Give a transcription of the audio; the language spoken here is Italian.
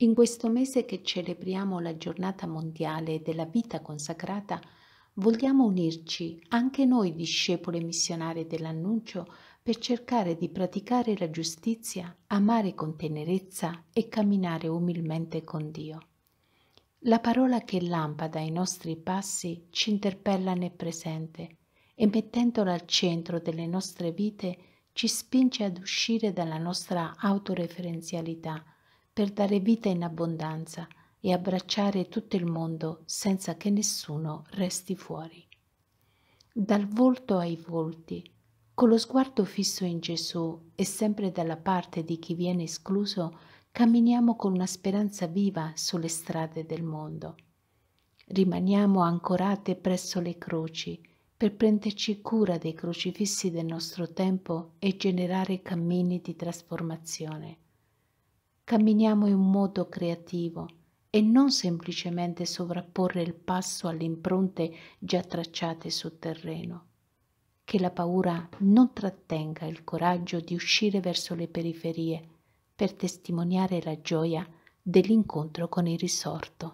In questo mese che celebriamo la giornata mondiale della vita consacrata, vogliamo unirci anche noi discepole missionari dell'annuncio per cercare di praticare la giustizia, amare con tenerezza e camminare umilmente con Dio. La parola che lampada ai nostri passi ci interpella nel presente e mettendola al centro delle nostre vite ci spinge ad uscire dalla nostra autoreferenzialità per dare vita in abbondanza e abbracciare tutto il mondo senza che nessuno resti fuori. Dal volto ai volti, con lo sguardo fisso in Gesù e sempre dalla parte di chi viene escluso, camminiamo con una speranza viva sulle strade del mondo. Rimaniamo ancorate presso le croci per prenderci cura dei crocifissi del nostro tempo e generare cammini di trasformazione camminiamo in modo creativo e non semplicemente sovrapporre il passo alle impronte già tracciate sul terreno. Che la paura non trattenga il coraggio di uscire verso le periferie per testimoniare la gioia dell'incontro con il risorto.